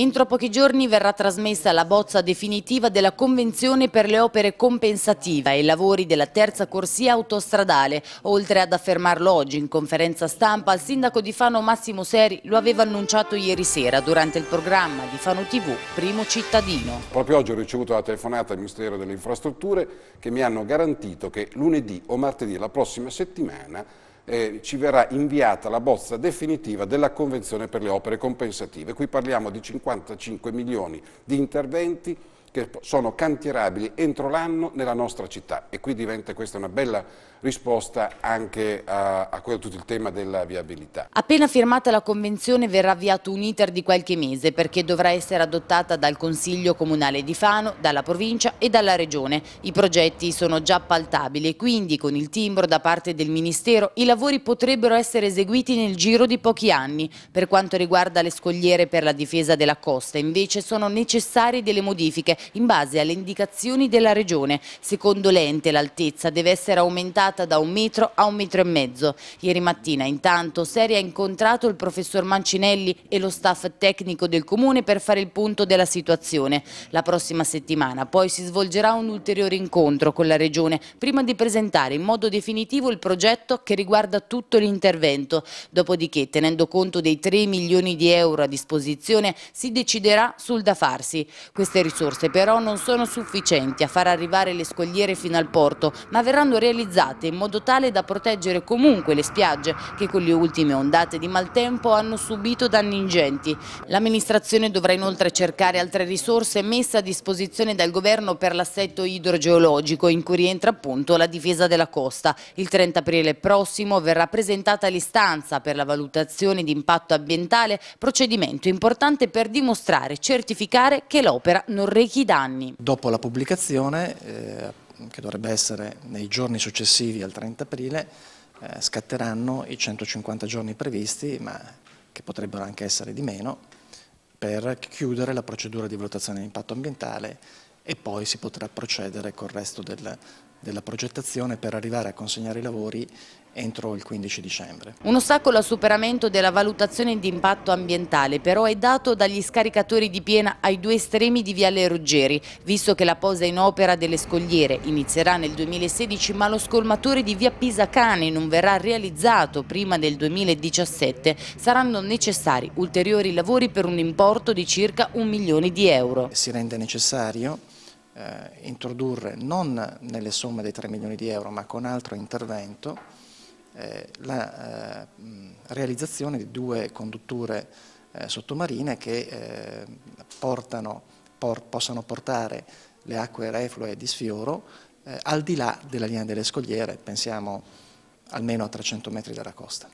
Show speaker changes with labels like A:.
A: Entro pochi giorni verrà trasmessa la bozza definitiva della Convenzione per le opere compensative e i lavori della terza corsia autostradale. Oltre ad affermarlo oggi in conferenza stampa, il sindaco di Fano Massimo Seri lo aveva annunciato ieri sera durante il programma di Fano TV Primo Cittadino.
B: Proprio oggi ho ricevuto la telefonata al Ministero delle Infrastrutture che mi hanno garantito che lunedì o martedì la prossima settimana eh, ci verrà inviata la bozza definitiva della Convenzione per le opere compensative. Qui parliamo di 55 milioni di interventi che sono cantierabili entro l'anno nella nostra città e qui diventa questa una bella risposta anche a, a quello, tutto il tema della viabilità.
A: Appena firmata la convenzione verrà avviato un iter di qualche mese perché dovrà essere adottata dal Consiglio Comunale di Fano, dalla provincia e dalla regione. I progetti sono già appaltabili e quindi con il timbro da parte del Ministero i lavori potrebbero essere eseguiti nel giro di pochi anni. Per quanto riguarda le scogliere per la difesa della costa invece sono necessarie delle modifiche in base alle indicazioni della Regione. Secondo l'ente l'altezza deve essere aumentata da un metro a un metro e mezzo. Ieri mattina intanto Seri ha incontrato il professor Mancinelli e lo staff tecnico del Comune per fare il punto della situazione. La prossima settimana poi si svolgerà un ulteriore incontro con la Regione prima di presentare in modo definitivo il progetto che riguarda tutto l'intervento. Dopodiché, tenendo conto dei 3 milioni di euro a disposizione, si deciderà sul da farsi. Queste risorse che però non sono sufficienti a far arrivare le scogliere fino al porto, ma verranno realizzate in modo tale da proteggere comunque le spiagge che con le ultime ondate di maltempo hanno subito danni ingenti. L'amministrazione dovrà inoltre cercare altre risorse messe a disposizione dal governo per l'assetto idrogeologico in cui rientra appunto la difesa della costa. Il 30 aprile prossimo verrà presentata l'istanza per la valutazione di impatto ambientale, procedimento importante per dimostrare, e certificare che l'opera non rechi parecchi danni.
C: Dopo la pubblicazione, eh, che dovrebbe essere nei giorni successivi al 30 aprile, eh, scatteranno i 150 giorni previsti, ma che potrebbero anche essere di meno, per chiudere la procedura di valutazione di impatto ambientale e poi si potrà procedere col resto del, della progettazione per arrivare a consegnare i lavori entro il 15 dicembre.
A: Un ostacolo al superamento della valutazione di impatto ambientale però è dato dagli scaricatori di piena ai due estremi di Viale Ruggeri, visto che la posa in opera delle scogliere inizierà nel 2016 ma lo scolmatore di Via Pisa Cane non verrà realizzato prima del 2017, saranno necessari ulteriori lavori per un importo di circa un milione di euro. Si rende necessario eh,
C: introdurre non nelle somme dei 3 milioni di euro ma con altro intervento eh, la eh, realizzazione di due condutture eh, sottomarine che eh, portano, por, possano portare le acque reflue di sfioro al di là della linea delle scogliere, pensiamo almeno a 300 metri dalla costa.